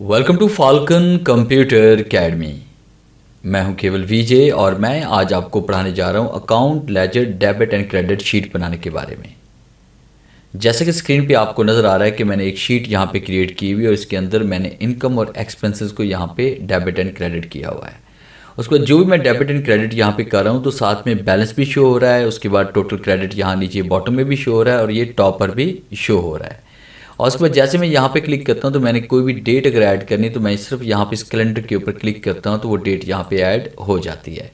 welcome to Falcon computer academy मैं हूं केवल वीजे और मैं आज आपको पढ़ाने जा रहा हूं account ledger debit and credit sheet बनाने के बारे में जैसे कि स्क्रीन पे आपको नज़र आ रहा है कि मैंने एक शीट यहाँ पे क्रिएट की हुई और इसके अंदर मैंने इनकम और एक्सपेंसेस को यहाँ पे डेबिट एंड क्रेडिट किया हुआ है उसके बाद जो भी मैं डेबिट एंड क्रेडिट यहाँ पे कर रहा हूँ तो साथ में बैलेंस भी शो हो रहा है उसके बाद टोटल क्रेडिट यहाँ नीचे बॉटम में भी शो हो रहा है और ये टॉप पर भी शो हो रहा है तो तो तो और उसके बाद जैसे मैं यहाँ पे क्लिक करता हूँ तो मैंने कोई भी डेट अगर ऐड करनी तो मैं सिर्फ यहाँ पे इस कैलेंडर के ऊपर क्लिक करता हूँ तो वो डेट यहाँ पे ऐड हो जाती है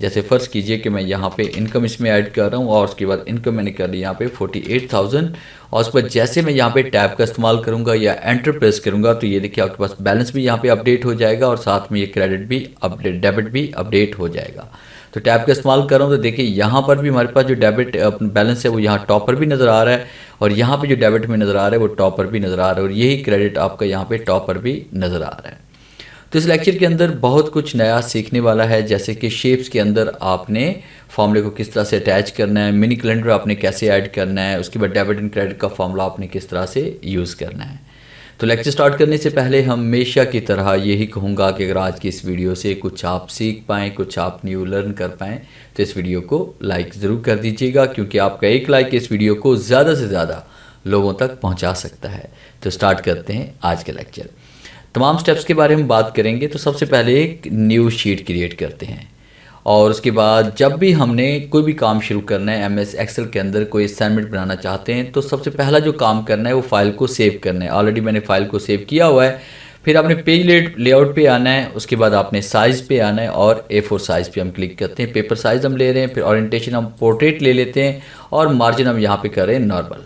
जैसे फ़र्ज कीजिए कि मैं यहाँ पे इनकम इसमें ऐड कर रहा हूँ और उसके बाद इनकम मैंने कर ली यहाँ पे 48,000 और उसके बाद जैसे मैं यहाँ पे टैब का इस्तेमाल करूँगा या एंटर प्रेस करूँगा तो ये देखिए आपके पास बैलेंस भी यहाँ पे अपडेट हो जाएगा और साथ में ये क्रेडिट भी अपडेट डेबिट भी अपडेट हो जाएगा तो टैब का इस्तेमाल कर रहा हूँ तो देखिए यहाँ पर भी हमारे पास जो डेबिट बैलेंस है वो यहाँ टॉप पर भी नज़र आ रहा है और यहाँ पर जो डेबिट में नज़र आ रहा है वो टॉप पर भी नज़र आ रहा है और यही क्रेडिट आपका यहाँ पर टॉप पर भी नज़र आ रहा है तो इस लेक्चर के अंदर बहुत कुछ नया सीखने वाला है जैसे कि शेप्स के अंदर आपने फॉर्मूले को किस तरह से अटैच करना है मिनी कैलेंडर आपने कैसे ऐड करना है उसके बाद डेबिट एंड क्रेडिट का फॉर्मूला आपने किस तरह से यूज़ करना है तो लेक्चर स्टार्ट करने से पहले हमेशा की तरह यही कहूँगा कि अगर आज की इस वीडियो से कुछ आप सीख पाएँ कुछ आप न्यू लर्न कर पाएँ तो इस वीडियो को लाइक ज़रूर कर दीजिएगा क्योंकि आपका एक लाइक इस वीडियो को ज़्यादा से ज़्यादा लोगों तक पहुँचा सकता है तो स्टार्ट करते हैं आज का लेक्चर तमाम स्टेप्स के बारे में बात करेंगे तो सबसे पहले एक न्यू शीट क्रिएट करते हैं और उसके बाद जब भी हमने कोई भी काम शुरू करना है एम एस एक्सेल के अंदर कोई असाइनमेंट बनाना चाहते हैं तो सबसे पहला जो काम करना है वो फाइल को सेव करना है ऑलरेडी मैंने फाइल को सेव किया हुआ है फिर आपने पेज लेट लेआउट पे आना है उसके बाद आपने साइज़ पे आना है और ए फोर साइज़ पे हम क्लिक करते हैं पेपर साइज़ हम ले रहे हैं फिर ऑरेंटेशन हम पोर्ट्रेट ले लेते हैं और मार्जिन हम यहाँ पे कर रहे हैं नॉर्मल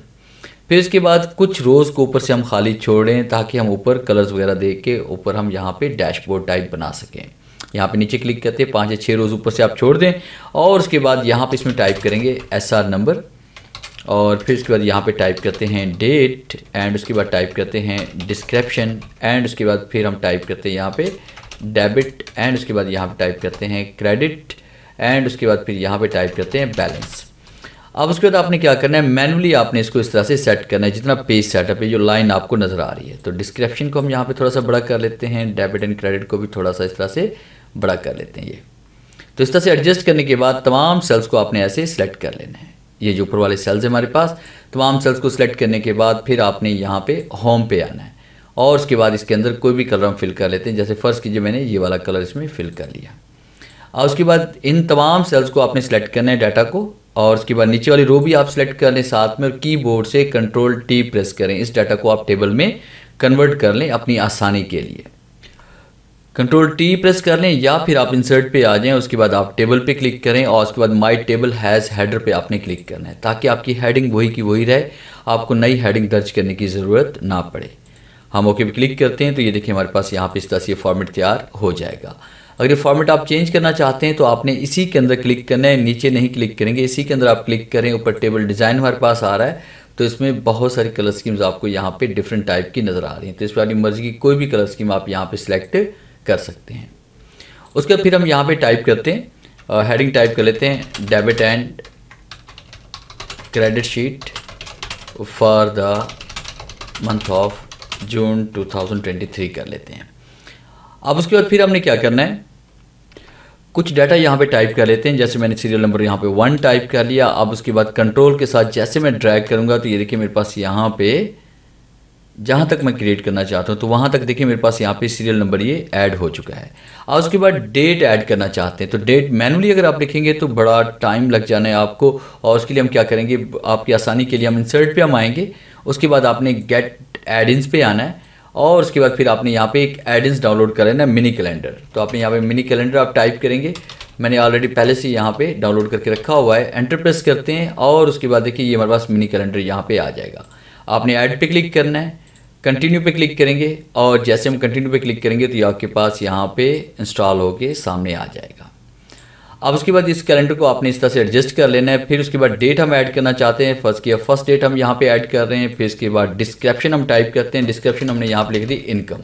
फिर इसके बाद कुछ रोज़ को ऊपर से हम खाली छोड़ ताकि हम ऊपर कलर्स वगैरह दे के ऊपर हम यहाँ पे डैशबोर्ड टाइप बना सकें यहाँ पे नीचे क्लिक करते हैं पाँच या छः रोज़ ऊपर से आप छोड़ दें और उसके बाद यहाँ पे इसमें टाइप करेंगे एस आर नंबर और फिर उसके बाद यहाँ पे टाइप करते हैं डेट एंड उसके बाद टाइप करते हैं डिस्क्रिप्शन एंड उसके बाद फिर हम टाइप करते हैं यहाँ पे डेबिट एंड उसके बाद यहाँ पर टाइप करते हैं क्रेडिट एंड उसके बाद फिर यहाँ पर टाइप करते हैं बैलेंस अब उसके बाद आपने क्या करना है मैनुअली आपने इसको इस तरह से सेट करना है जितना पेज सेटअप है जो लाइन आपको नज़र आ रही है तो डिस्क्रिप्शन को हम यहाँ पे थोड़ा सा बड़ा कर लेते हैं डेबिट एंड क्रेडिट को भी थोड़ा सा इस तरह से बड़ा कर लेते हैं ये तो इस तरह से एडजस्ट करने के बाद तमाम सेल्स को आपने ऐसे सेलेक्ट कर लेना है ये जो ऊपर वाले सेल्स हमारे पास तमाम सेल्स को सिलेक्ट करने के बाद फिर आपने यहाँ पे होम पे आना है और उसके बाद इसके अंदर कोई भी कलर हम फिल कर लेते हैं जैसे फर्स्ट कीजिए मैंने ये वाला कलर इसमें फिल कर लिया और उसके बाद इन तमाम सेल्स को आपने सेलेक्ट करना है डाटा को और उसके बाद नीचे वाली रो भी आप सेलेक्ट कर लें साथ में और कीबोर्ड से कंट्रोल टी प्रेस करें इस डाटा को आप टेबल में कन्वर्ट कर लें अपनी आसानी के लिए कंट्रोल टी प्रेस कर लें या फिर आप इंसर्ट पे आ जाएं उसके बाद आप टेबल पे क्लिक करें और उसके बाद माय टेबल हैज़ हेडर पे आपने क्लिक करना है ताकि आपकी हेडिंग वही की वही रहे आपको नई हेडिंग दर्ज करने की ज़रूरत ना पड़े हम ओके पे क्लिक करते हैं तो ये देखिए हमारे पास यहाँ पे इस तरह से फॉर्मेट तैयार हो जाएगा अगर ये फॉर्मेट आप चेंज करना चाहते हैं तो आपने इसी के अंदर क्लिक करना है नीचे नहीं क्लिक करेंगे इसी के अंदर आप क्लिक करें ऊपर टेबल डिज़ाइन हमारे पास आ रहा है तो इसमें बहुत सारी कलर स्कीम्स आपको यहाँ पे डिफरेंट टाइप की नज़र आ रही हैं तो इस वाली मर्जी की कोई भी कलर स्कीम आप यहाँ पे सिलेक्ट कर सकते हैं उसके बाद फिर हम यहाँ पे टाइप करते हैं हेडिंग टाइप कर लेते हैं debit and credit sheet for the month of June 2023 कर लेते हैं अब उसके बाद फिर हमने क्या करना है कुछ डाटा यहाँ पे टाइप कर लेते हैं जैसे मैंने सीरियल नंबर यहाँ पे वन टाइप कर लिया अब उसके बाद कंट्रोल के साथ जैसे मैं ड्रैग करूँगा तो ये देखिए मेरे पास यहाँ पे जहाँ तक मैं क्रिएट करना चाहता हूँ तो वहाँ तक देखिए मेरे पास यहाँ पे सीरियल नंबर ये ऐड हो चुका है और उसके बाद डेट ऐड करना चाहते हैं तो डेट मैनुअली अगर आप लिखेंगे तो बड़ा टाइम लग जाना है आपको और उसके लिए हम क्या करेंगे आपकी आसानी के लिए हम इंसर्ट पर हम आएंगे उसके बाद आपने गेट एडिंस पे आना है और उसके बाद फिर आपने यहाँ पे एक एडिंस डाउनलोड कर लेना मिनी कैलेंडर तो आपने यहाँ पे मिनी कैलेंडर आप टाइप करेंगे मैंने ऑलरेडी पहले से यहाँ पे डाउनलोड करके रखा हुआ है एंटर प्रेस करते हैं और उसके बाद देखिए ये हमारे पास मिनी कैलेंडर यहाँ पे आ जाएगा आपने ऐड पे क्लिक करना है कंटिन्यू पे क्लिक करेंगे और जैसे हम कंटिन्यू पे क्लिक करेंगे तो ये आपके पास यहाँ पे इंस्टॉल होके सामने आ जाएगा अब उसके बाद इस कैलेंडर को आपने इस तरह से एडजस्ट कर लेना है फिर उसके बाद डेट हम ऐड करना चाहते हैं फर्स्ट किया फर्स्ट डेट हम यहाँ पे ऐड कर रहे हैं फिर इसके बाद डिस्क्रिप्शन हम टाइप करते हैं डिस्क्रिप्शन हमने यहाँ पे लिख दी इनकम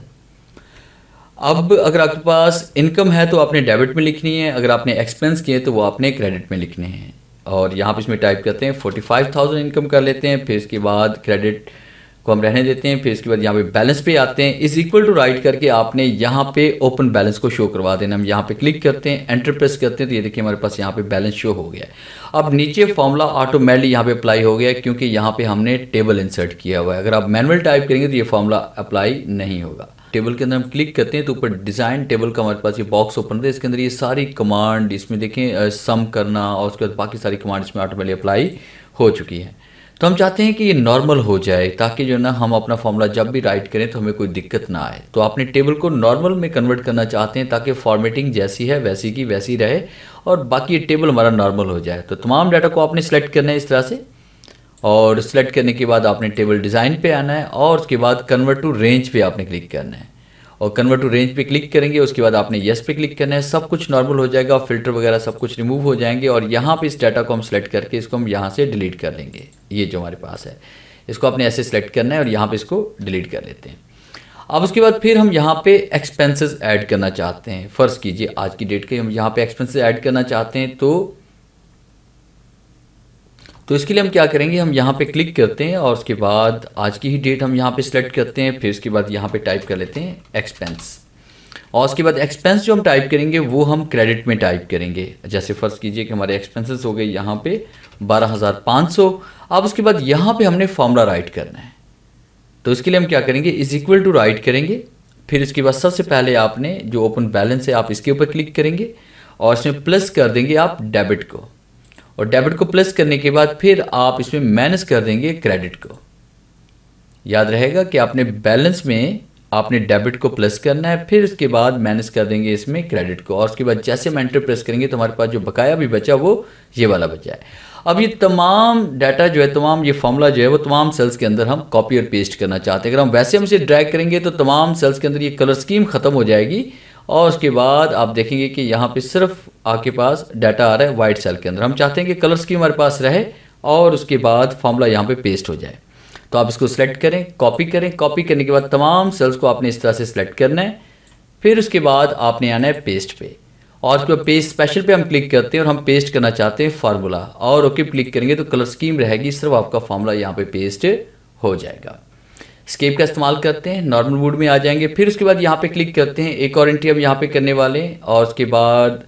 अब अगर आपके पास इनकम है तो आपने डेबिट में लिखनी है अगर आपने एक्सपेंस किए तो वो आपने क्रेडिट में लिखने हैं और यहाँ पर इसमें टाइप करते हैं फोर्टी फाइव थाउजेंड इनकम कर लेते हैं फिर इसके बाद क्रेडिट को हम रहने देते हैं फिर इसके बाद यहाँ पे बैलेंस पे आते हैं इज इक्वल टू राइट करके आपने यहाँ पे ओपन बैलेंस को शो करवा देना हम यहाँ पे क्लिक करते हैं एंटर प्रेस करते हैं तो ये देखिए हमारे पास यहाँ पे बैलेंस शो हो गया अब नीचे फॉर्मूला ऑटोमेटिक यहाँ पे अप्लाई हो गया क्योंकि यहाँ पे हमने टेबल इंसर्ट किया हुआ है अगर आप मैनुअल टाइप करेंगे तो ये फॉर्मूला अप्लाई नहीं होगा टेबल के अंदर हम क्लिक करते हैं तो ऊपर डिज़ाइन टेबल का हमारे पास ये बॉक्स ओपन होता है इसके अंदर ये सारी कमांड इसमें देखें सम करना और उसके बाद बाकी सारी कमांड इसमें ऑटोमेटिक अप्लाई हो चुकी है तो हम चाहते हैं कि ये नॉर्मल हो जाए ताकि जो ना हम अपना फॉर्मूला जब भी राइट करें तो हमें कोई दिक्कत ना आए तो आपने टेबल को नॉर्मल में कन्वर्ट करना चाहते हैं ताकि फॉर्मेटिंग जैसी है वैसी की वैसी रहे और बाकी ये टेबल हमारा नॉर्मल हो जाए तो तमाम डाटा को आपने सेलेक्ट करना है इस तरह से और सेलेक्ट करने के बाद आपने टेबल डिज़ाइन पर आना है और उसके बाद कन्वर्ट टू रेंज पर आपने क्लिक करना है और कन्वर्ट टू रेंज पे क्लिक करेंगे उसके बाद आपने येस पे क्लिक करना है सब कुछ नॉर्मल हो जाएगा फिल्टर वगैरह सब कुछ रिमूव हो जाएंगे और यहाँ पे इस डाटा को हम सेलेक्ट करके इसको हम यहाँ से डिलीट कर लेंगे ये जो हमारे पास है इसको आपने ऐसे सेलेक्ट करना है और यहाँ पर इसको डिलीट कर लेते हैं अब उसके बाद फिर हम यहाँ पे एक्सपेंसेस ऐड करना चाहते हैं फ़र्ज़ कीजिए आज की डेट के हम यहाँ पे एक्सपेंसेस ऐड करना चाहते हैं तो तो इसके लिए हम क्या करेंगे हम यहाँ पे क्लिक करते हैं और उसके बाद आज की ही डेट हम यहाँ पे सिलेक्ट करते हैं फिर उसके बाद यहाँ पे टाइप कर लेते हैं एक्सपेंस और उसके बाद एक्सपेंस जो हम टाइप करेंगे वो हम क्रेडिट में टाइप करेंगे जैसे फ़र्ज़ कीजिए कि हमारे एक्सपेंसेस हो गए यहाँ पे सौ अब उसके बाद यहाँ पे हमने फॉर्मूला राइट करना है तो इसके लिए हम क्या करेंगे इज़ इक्वल टू राइट करेंगे फिर इसके बाद सबसे पहले आपने जो ओपन बैलेंस है आप इसके ऊपर क्लिक करेंगे और इसमें प्लस कर देंगे आप डेबिट को और डेबिट को प्लस करने के बाद फिर आप इसमें माइनस कर देंगे क्रेडिट को याद रहेगा कि आपने बैलेंस में आपने डेबिट को प्लस करना है फिर उसके बाद माइनस कर देंगे इसमें क्रेडिट को और उसके बाद जैसे हम एंट्री प्रेस करेंगे तो हमारे पास जो बकाया भी बचा वो ये वाला बचा है अब ये तमाम डाटा जो है तमाम ये फॉर्मूला जो है वो तमाम सेल्स के अंदर हम कॉपी और पेस्ट करना चाहते हैं अगर हम वैसे हम इसे ड्रैग करेंगे तो तमाम सेल्स के अंदर ये कलर स्कीम ख़त्म हो जाएगी और उसके बाद आप देखेंगे कि यहाँ पे सिर्फ आपके पास डाटा आ रहा है वाइट सेल के अंदर हम चाहते हैं कि कलर स्कीम हमारे पास रहे और उसके बाद फॉर्मूला यहाँ पे पेस्ट हो जाए तो आप इसको सिलेक्ट करें कॉपी करें कॉपी करने के बाद तमाम सेल्स को आपने इस तरह से सिलेक्ट करना है फिर उसके बाद आपने आना है पेस्ट पे और उसके बाद पेस्ट स्पेशल पर हम क्लिक करते हैं और हम पेस्ट करना चाहते हैं फार्मूला और ओके क्लिक करेंगे तो कलर स्कीम रहेगी सिर्फ आपका फार्मूला यहाँ पर पेस्ट हो जाएगा स्केप का इस्तेमाल करते हैं नॉर्मल मोड में आ जाएंगे फिर उसके बाद यहाँ पे क्लिक करते हैं एक और एंट्री हम यहाँ पे करने वाले हैं और उसके बाद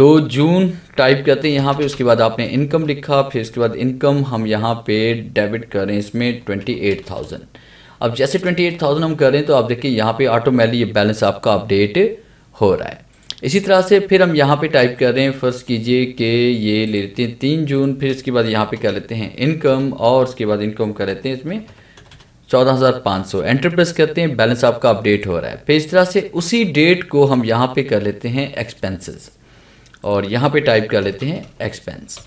दो जून टाइप करते हैं यहाँ पे उसके बाद आपने इनकम लिखा फिर उसके बाद इनकम हम यहाँ पे डेबिट कर रहे हैं इसमें ट्वेंटी एट थाउजेंड अब जैसे ट्वेंटी एट थाउजेंड हम करें तो आप देखिए यहाँ पे ऑटोमेटिकली ये बैलेंस आपका अपडेट हो रहा है इसी तरह से फिर हम यहाँ पे टाइप कर रहे हैं फर्स्ट कीजिए कि ये ले लेते हैं तीन जून फिर इसके बाद यहाँ पे कर लेते हैं इनकम और उसके बाद इनकम कर लेते हैं इसमें चौदह हज़ार पाँच सौ एंटर प्रेस करते हैं बैलेंस आपका अपडेट हो रहा है फिर इस तरह से उसी डेट को हम यहाँ पे कर लेते हैं एक्सपेंसेस और यहाँ पे टाइप कर लेते हैं एक्सपेंस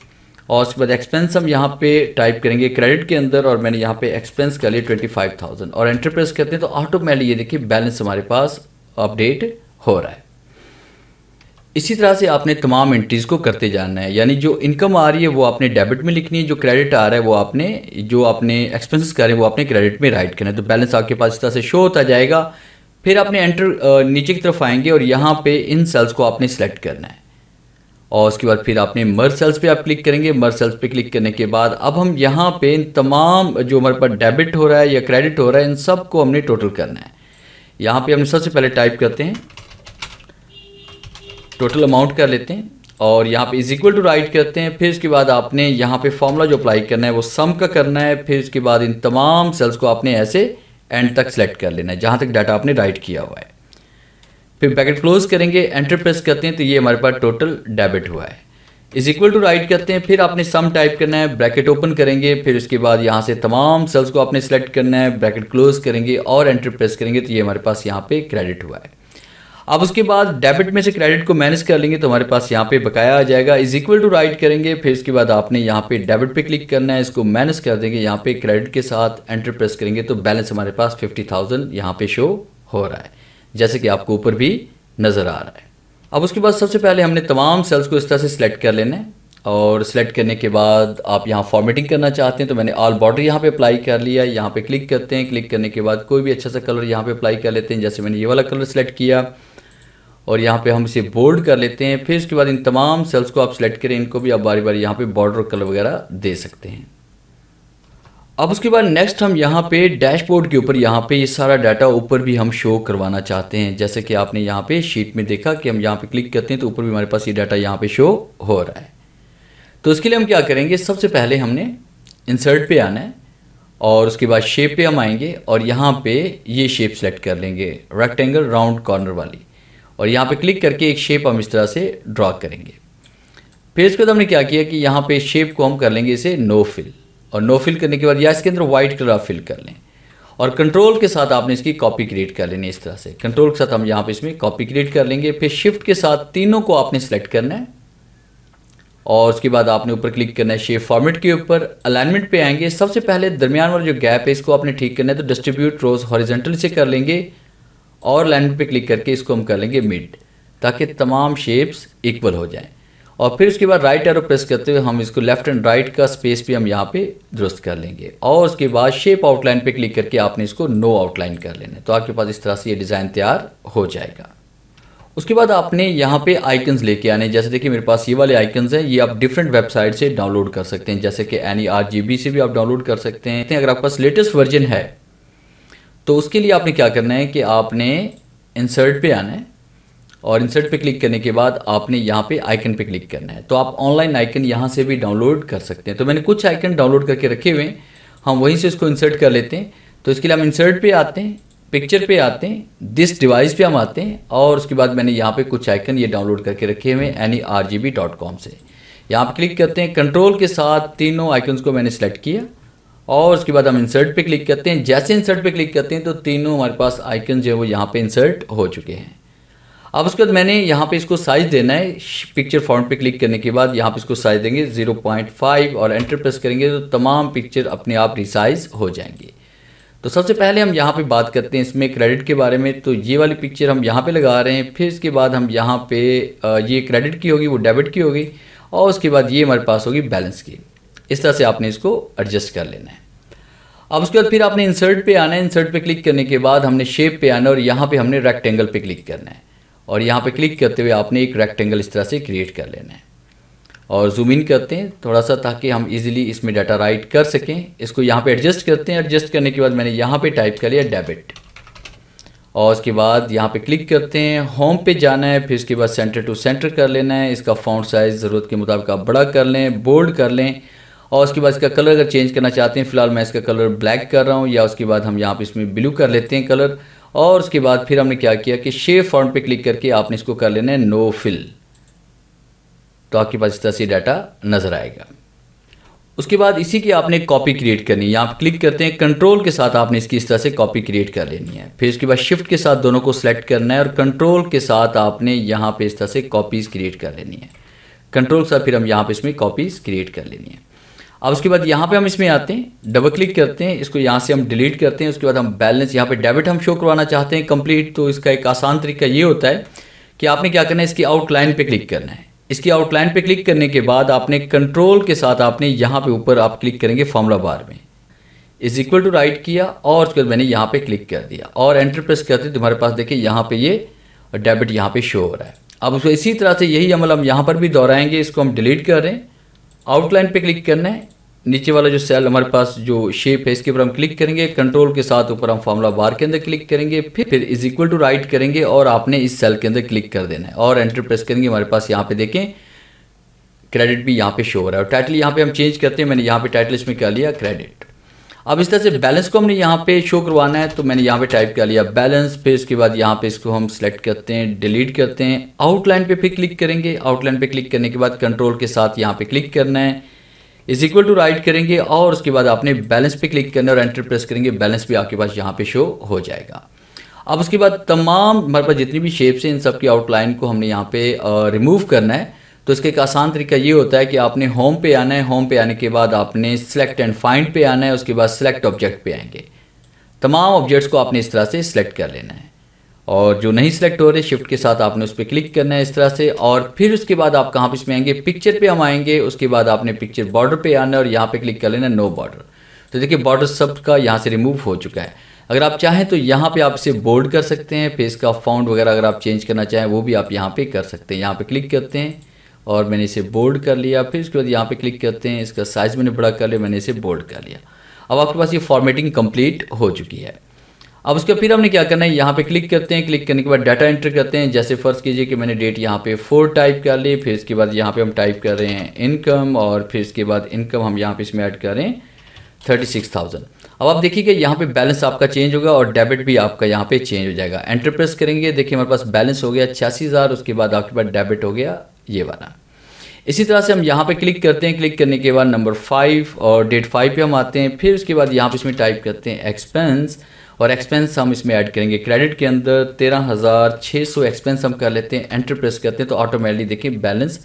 और उसके बाद एक्सपेंस हम यहाँ पे टाइप करेंगे क्रेडिट के अंदर और मैंने यहाँ पे एक्सपेंस कर लिए ट्वेंटी फाइव थाउजेंड और एंटरप्रेस कहते करते हैं तो ऑटोमेटिक ये देखिए बैलेंस हमारे पास अपडेट हो रहा है इसी तरह से आपने तमाम एंट्रीज़ को करते जाना है यानी जो इनकम आ रही है वो आपने डेबिट में लिखनी है जो क्रेडिट आ रहा है वो आपने जो आपने एक्सपेंसेस कर रहे हैं वो आपने क्रेडिट में राइट करना है तो बैलेंस आपके पास इस तरह से शो होता जाएगा फिर आपने एंटर नीचे की तरफ आएंगे और यहाँ पे इन सेल्स को आपने सेलेक्ट करना है और उसके बाद फिर आपने मर सेल्स पे आप क्लिक करेंगे मर सेल्स पे क्लिक करने के बाद अब हम यहाँ पे इन तमाम जो हमारे पास डेबिट हो रहा है या क्रेडिट हो रहा है इन सब को हमने टोटल करना है यहाँ पे हमने सबसे पहले टाइप करते हैं टोटल अमाउंट कर लेते हैं और यहाँ पे इज इक्वल टू राइट करते हैं फिर उसके बाद आपने यहाँ पे फॉर्मूला जो अप्लाई करना है वो सम का करना है फिर उसके बाद इन तमाम सेल्स को आपने ऐसे एंड तक सेलेक्ट कर लेना है जहाँ तक डाटा आपने राइट किया हुआ है फिर पैकेट क्लोज करेंगे एंटर प्रेस करते हैं तो ये हमारे पास टोटल डेबिट हुआ है इज इक्वल टू राइट करते हैं फिर आपने सम टाइप करना है ब्रैकेट ओपन करेंगे फिर उसके बाद यहाँ से तमाम सेल्स को आपने सेलेक्ट करना है ब्रैकेट क्लोज करेंगे और एंटर प्रेस करेंगे तो ये हमारे पास यहाँ पे क्रेडिट हुआ है अब उसके बाद डेबिट में से क्रेडिट को मैनेज कर लेंगे तो हमारे पास यहाँ पे बकाया आ जाएगा इज इक्वल टू राइट करेंगे फिर उसके बाद आपने यहाँ पे डेबिट पे क्लिक करना है इसको मैनेज कर देंगे यहाँ पे क्रेडिट के साथ एंटर प्रेस करेंगे तो बैलेंस हमारे पास फिफ्टी थाउजेंड यहाँ पे शो हो रहा है जैसे कि आपको ऊपर भी नज़र आ रहा है अब उसके बाद सबसे पहले हमने तमाम सेल्स को इस तरह से सिलेक्ट कर लेना है और सिलेक्ट करने के बाद आप यहाँ फॉर्मेटिंग करना चाहते हैं तो मैंने ऑल बॉर्डर यहाँ पे अप्लाई कर लिया यहाँ पे क्लिक करते हैं क्लिक करने के बाद कोई भी अच्छा सा कलर यहाँ पे अप्लाई कर लेते हैं जैसे मैंने ये वाला कलर सेलेक्ट किया और यहाँ पे हम इसे बोल्ड कर लेते हैं फिर उसके बाद इन तमाम सेल्स को आप सेलेक्ट करें इनको भी आप बारी बारी यहाँ पे बॉर्डर कलर वगैरह दे सकते हैं अब उसके बाद नेक्स्ट हम यहाँ पे डैशबोर्ड के ऊपर यहाँ पे ये यह सारा डाटा ऊपर भी हम शो करवाना चाहते हैं जैसे कि आपने यहाँ पे शीट में देखा कि हम यहाँ पे क्लिक करते हैं तो ऊपर भी हमारे पास ये डाटा यहाँ पे शो हो रहा है तो उसके लिए हम क्या करेंगे सबसे पहले हमने इंसर्ट पे आना है और उसके बाद शेप पे हम आएंगे और यहाँ पे ये शेप सेलेक्ट कर लेंगे रेक्टेंगल राउंड कॉर्नर वाली और यहाँ पे क्लिक करके एक शेप हम इस तरह से ड्रॉ करेंगे फिर इसके बाद हमने क्या किया कि यहाँ पे शेप को हम कर लेंगे इसे नो फिल और नो फिल करने के बाद या इसके अंदर वाइट कलर आप फिल कर लें और कंट्रोल के साथ आपने इसकी कॉपी क्रिएट कर लेनी इस तरह से कंट्रोल के साथ हम यहाँ पे इसमें कॉपी क्रिएट कर लेंगे फिर शिफ्ट के साथ तीनों को आपने सेलेक्ट करना है और उसके बाद आपने ऊपर क्लिक करना है शेप फॉर्मेट के ऊपर अलाइनमेंट पे आएंगे सबसे पहले दरमियान वाला जो गैप है इसको आपने ठीक करना है तो डिस्ट्रीब्यूट रोज हॉरिजेंटल से कर लेंगे और लाइन पे क्लिक करके इसको हम कर लेंगे मिड ताकि तमाम शेप्स इक्वल हो जाएं और फिर उसके बाद राइट एरो प्रेस करते हुए हम इसको लेफ्ट एंड राइट का स्पेस भी हम यहाँ पे दुरुस्त कर लेंगे और उसके बाद शेप आउटलाइन पे क्लिक करके आपने इसको नो आउटलाइन कर लेना तो आपके पास इस तरह से ये डिज़ाइन तैयार हो जाएगा उसके बाद आपने यहाँ पे आइकन्स लेके आने जैसे देखिए मेरे पास ये वाले आइकन्स हैं ये आप डिफरेंट वेबसाइट से डाउनलोड कर सकते हैं जैसे कि एनी आर e से भी आप डाउनलोड कर सकते हैं अगर आपके पास लेटेस्ट वर्जन है तो उसके लिए आपने क्या करना है कि आपने इंसर्ट पे आना है और इंसर्ट पे क्लिक करने के बाद आपने यहाँ पे आइकन पे क्लिक करना है तो आप ऑनलाइन आइकन यहाँ से भी डाउनलोड कर सकते हैं तो मैंने कुछ आइकन डाउनलोड करके रखे हुए हैं हम वहीं से इसको इंसर्ट कर लेते हैं तो इसके लिए हम इंसर्ट पे आते हैं पिक्चर पे आते हैं दिस डिवाइस पे हम आते हैं और उसके बाद मैंने यहाँ पे कुछ आइकन ये डाउनलोड करके रखे हुए हैं any R G B dot com से यहाँ पर क्लिक करते हैं कंट्रोल के साथ तीनों आइकन्स को मैंने सेलेक्ट किया और उसके बाद हम इंसर्ट पे क्लिक करते हैं जैसे इंसर्ट पे क्लिक करते हैं तो तीनों हमारे पास आइकन जो है वो यहाँ पे इंसर्ट हो चुके हैं अब उसके बाद मैंने यहाँ पे इसको साइज़ देना है पिक्चर फॉर्म पे क्लिक करने के बाद यहाँ पे इसको साइज़ देंगे 0.5 और एंटर प्रेस करेंगे तो तमाम पिक्चर अपने आप रिसाइज हो जाएंगे तो सबसे पहले हम यहाँ पे बात करते हैं इसमें क्रेडिट के बारे में तो ये वाली पिक्चर हम यहाँ पे लगा रहे हैं फिर इसके बाद हम यहाँ पे ये क्रेडिट की होगी वो डेबिट की होगी और उसके बाद ये हमारे पास होगी बैलेंस की इस तरह से आपने इसको एडजस्ट कर लेना है अब उसके बाद फिर आपने इंसर्ट पे आना है इंसर्ट पे क्लिक करने के बाद हमने शेप पे आना है और यहाँ पे हमने रेक्टेंगल पे क्लिक करना है और यहाँ पे क्लिक करते हुए आपने एक रेक्टेंगल इस तरह से क्रिएट कर लेना है और जूम इन करते हैं थोड़ा सा ताकि हम इजीली इसमें डाटा राइट कर सकें इसको यहाँ पे एडजस्ट करते हैं एडजस्ट करने के बाद मैंने यहाँ पे टाइप कर लिया डेबिट और उसके बाद यहाँ पे क्लिक करते हैं होम पे जाना है फिर उसके बाद सेंटर टू सेंटर कर लेना है इसका फाउंड साइज़ ज़रूरत के मुताबिक आप बड़ा कर लें बोल्ड कर लें और उसके बाद इसका कलर अगर चेंज करना चाहते हैं फिलहाल मैं इसका कलर ब्लैक कर रहा हूँ या उसके बाद हम यहाँ पर इसमें ब्लू कर लेते हैं कलर और उसके बाद फिर हमने क्या किया कि शेप फॉर्म पे क्लिक करके आपने इसको कर लेना है नो फिल तो आपके पास इस तरह से डाटा नज़र आएगा उसके बाद इसी की आपने कॉपी क्रिएट करनी है यहाँ क्लिक करते हैं कंट्रोल के साथ आपने इसकी इस तरह से कॉपी क्रिएट कर लेनी है फिर उसके बाद शिफ्ट के साथ दोनों को सिलेक्ट करना है और कंट्रोल के साथ आपने यहाँ पे इस तरह से कॉपीज़ क्रिएट कर लेनी है कंट्रोल के साथ फिर हम यहाँ पे इसमें कॉपीज़ क्रिएट कर लेनी है अब उसके बाद यहाँ पे हम इसमें आते हैं डबल क्लिक करते हैं इसको यहाँ से हम डिलीट करते हैं उसके बाद हम बैलेंस यहाँ पे डेबिट हम शो करवाना चाहते हैं कंप्लीट तो इसका एक आसान तरीका ये होता है कि आपने क्या करना है इसकी आउटलाइन पे क्लिक करना है इसकी आउटलाइन पे क्लिक करने के बाद आपने कंट्रोल के साथ आपने यहाँ पे ऊपर आप क्लिक करेंगे फॉर्मूला बार में इज इक्वल टू राइट किया और उसके बाद मैंने यहाँ पे क्लिक कर दिया और एंटर प्रेस करते तुम्हारे पास देखिए यहाँ पे ये डेबिट यहाँ पे शो हो रहा है अब उसको इसी तरह से यही अमल हम यहाँ पर भी दोहराएंगे इसको हम डिलीट कर रहे हैं आउटलाइन पे क्लिक करना है नीचे वाला जो सेल हमारे पास जो शेप है इसके ऊपर हम क्लिक करेंगे कंट्रोल के साथ ऊपर हम फॉर्मूला बार के अंदर क्लिक करेंगे फिर फिर इज इक्वल टू राइट करेंगे और आपने इस सेल के अंदर क्लिक कर देना है और एंटर प्रेस करेंगे हमारे पास यहाँ पे देखें क्रेडिट भी यहाँ पे शो हो रहा है और टाइटल यहाँ पे हम चेंज करते हैं मैंने यहाँ पे टाइटल इसमें क्या लिया क्रेडिट अब इस तरह से बैलेंस को हमने यहाँ पे शो करवाना है तो मैंने यहाँ पे टाइप कर लिया बैलेंस फिर इसके बाद यहाँ पे इसको हम सिलेक्ट करते हैं डिलीट करते हैं आउटलाइन पे फिर क्लिक करेंगे आउटलाइन पे क्लिक करने के बाद कंट्रोल के साथ यहाँ पे क्लिक करना है इज इक्वल टू राइट करेंगे और उसके बाद आपने बैलेंस पे क्लिक करना और एंटर प्रेस करेंगे बैलेंस भी आपके पास यहाँ पे शो हो जाएगा अब उसके बाद तमाम हमारे पास जितनी भी शेप्स हैं इन सब की आउटलाइन को हमने यहाँ पे रिमूव करना है तो इसका एक आसान तरीका ये होता है कि आपने होम पे आना है होम पे आने के बाद आपने सेलेक्ट एंड फाइंड पे आना है उसके बाद सेलेक्ट ऑब्जेक्ट पे आएंगे तमाम ऑब्जेक्ट्स को आपने इस तरह से सिलेक्ट कर लेना है और जो नहीं सिलेक्ट हो रहे शिफ्ट के साथ आपने उस पर क्लिक करना है इस तरह से और फिर उसके बाद आप कहाँ पर इसमें आएंगे पिक्चर पर हम आएंगे उसके बाद आपने पिक्चर बॉर्डर पर आना है और यहाँ पर क्लिक कर लेना नो बॉर्डर तो देखिए बॉर्डर सब का यहाँ से रिमूव हो चुका है अगर आप चाहें तो यहाँ पे आप इसे बोल्ड कर सकते हैं फेस का फाउंड वगैरह अगर आप चेंज करना चाहें वो भी आप यहाँ पे कर सकते हैं यहाँ पे क्लिक करते हैं और मैंने इसे बोल्ड कर लिया फिर उसके बाद यहाँ पे क्लिक करते हैं इसका साइज़ मैंने बड़ा कर लिया मैंने इसे बोल्ड कर लिया अब आपके पास ये फॉर्मेटिंग कंप्लीट हो चुकी है अब उसके फिर हमने क्या करना है यहाँ पे क्लिक करते हैं क्लिक करने के बाद डाटा एंटर करते हैं जैसे फ़र्ज़ कीजिए कि मैंने डेट यहाँ पे फोर टाइप कर ली फिर इसके बाद यहाँ पे हम टाइप कर रहे हैं इनकम और फिर इसके बाद इनकम हम यहाँ पे इसमें ऐड कर रहे हैं थर्टी सिक्स थाउजेंड अब आप देखिए कि यहाँ पे बैलेंस आपका चेंज होगा और डेबिट भी आपका यहाँ पे चेंज हो जाएगा एंटरप्रेस करेंगे देखिए हमारे पास बैलेंस हो गया छियासी हज़ार उसके बाद आपके पास डेबिट हो गया ये वाला इसी तरह से हम यहाँ पे क्लिक करते हैं क्लिक करने के बाद नंबर फाइव और डेट फाइव पे हम आते हैं फिर उसके बाद यहाँ पे इसमें टाइप करते हैं एक्सपेंस और एक्सपेंस हम इसमें ऐड करेंगे क्रेडिट के अंदर तेरह हज़ार छः सौ एक्सपेंस हम कर लेते हैं एंटर प्रेस करते हैं तो ऑटोमेटिकली देखिए बैलेंस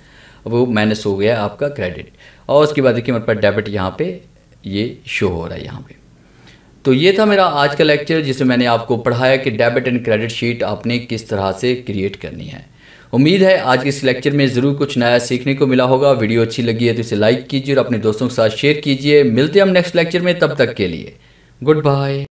वो माइनस हो गया आपका क्रेडिट और उसके बाद देखिए मेरे पास डेबिट यहाँ पर ये शो हो रहा है यहाँ पर तो ये था मेरा आज का लेक्चर जिसमें मैंने आपको पढ़ाया कि डेबिट एंड क्रेडिट शीट आपने किस तरह से क्रिएट करनी है उम्मीद है आज के इस लेक्चर में ज़रूर कुछ नया सीखने को मिला होगा वीडियो अच्छी लगी है तो इसे लाइक कीजिए और अपने दोस्तों के साथ शेयर कीजिए मिलते हैं हम नेक्स्ट लेक्चर में तब तक के लिए गुड बाय